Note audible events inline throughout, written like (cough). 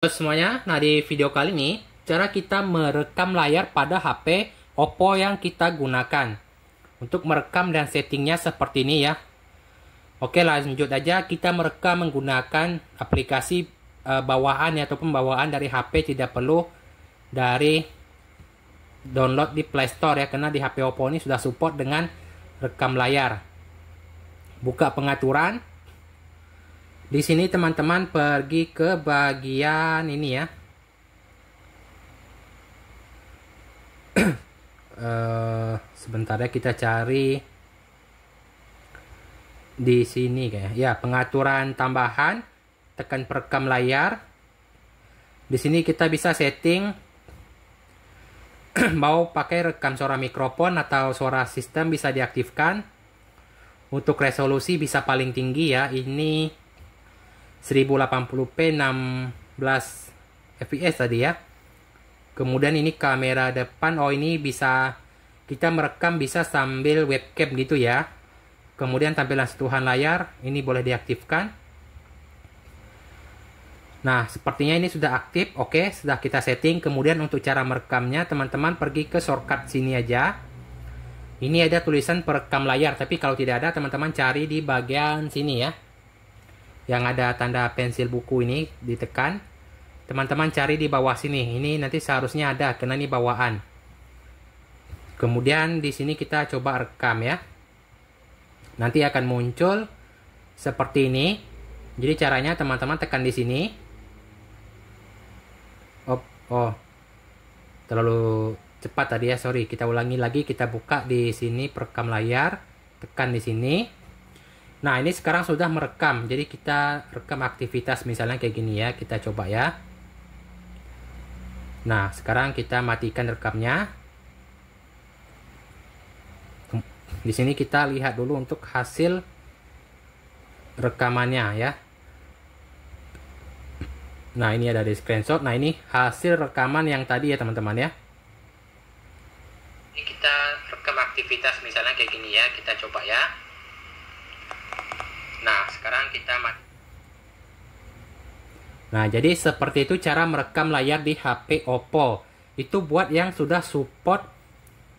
Halo semuanya, nah di video kali ini cara kita merekam layar pada HP Oppo yang kita gunakan untuk merekam dan settingnya seperti ini ya Oke lanjut aja kita merekam menggunakan aplikasi e, bawaan ya, ataupun bawaan dari HP tidak perlu dari download di Play Store ya karena di HP Oppo ini sudah support dengan rekam layar buka pengaturan di sini teman-teman pergi ke bagian ini ya. uh, (clears throat) sebentar ya kita cari di sini kayak ya pengaturan tambahan tekan perekam layar di sini kita bisa setting (clears throat) mau pakai rekam suara mikrofon atau suara sistem bisa diaktifkan untuk resolusi bisa paling tinggi ya ini 1080p 16 fps tadi ya kemudian ini kamera depan oh ini bisa kita merekam bisa sambil webcam gitu ya kemudian tampilan setuhan layar ini boleh diaktifkan nah sepertinya ini sudah aktif oke sudah kita setting kemudian untuk cara merekamnya teman-teman pergi ke shortcut sini aja ini ada tulisan perekam layar tapi kalau tidak ada teman-teman cari di bagian sini ya yang ada tanda pensil buku ini ditekan teman-teman cari di bawah sini ini nanti seharusnya ada karena ini bawaan kemudian di sini kita coba rekam ya nanti akan muncul seperti ini jadi caranya teman-teman tekan di sini oh, oh terlalu cepat tadi ya sorry kita ulangi lagi kita buka di sini perekam layar tekan di sini Nah, ini sekarang sudah merekam. Jadi kita rekam aktivitas misalnya kayak gini ya. Kita coba ya. Nah, sekarang kita matikan rekamnya. Di sini kita lihat dulu untuk hasil rekamannya ya. Nah, ini ada di screenshot. Nah, ini hasil rekaman yang tadi ya, teman-teman ya. Ini kita rekam aktivitas misalnya kayak gini ya. Kita coba ya kita Nah, jadi seperti itu cara merekam layar di HP Oppo. Itu buat yang sudah support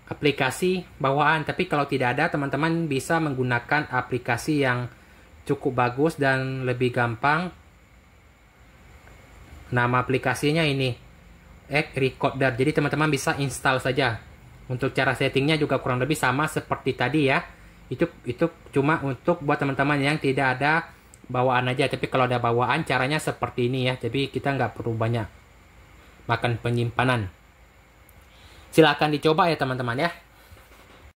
aplikasi bawaan. Tapi kalau tidak ada, teman-teman bisa menggunakan aplikasi yang cukup bagus dan lebih gampang. Nama aplikasinya ini, X Recorder. Jadi teman-teman bisa install saja. Untuk cara settingnya juga kurang lebih sama seperti tadi ya. Itu itu cuma untuk buat teman-teman yang tidak ada bawaan aja tapi kalau ada bawaan caranya seperti ini ya jadi kita nggak perlu banyak makan penyimpanan silahkan dicoba ya teman-teman ya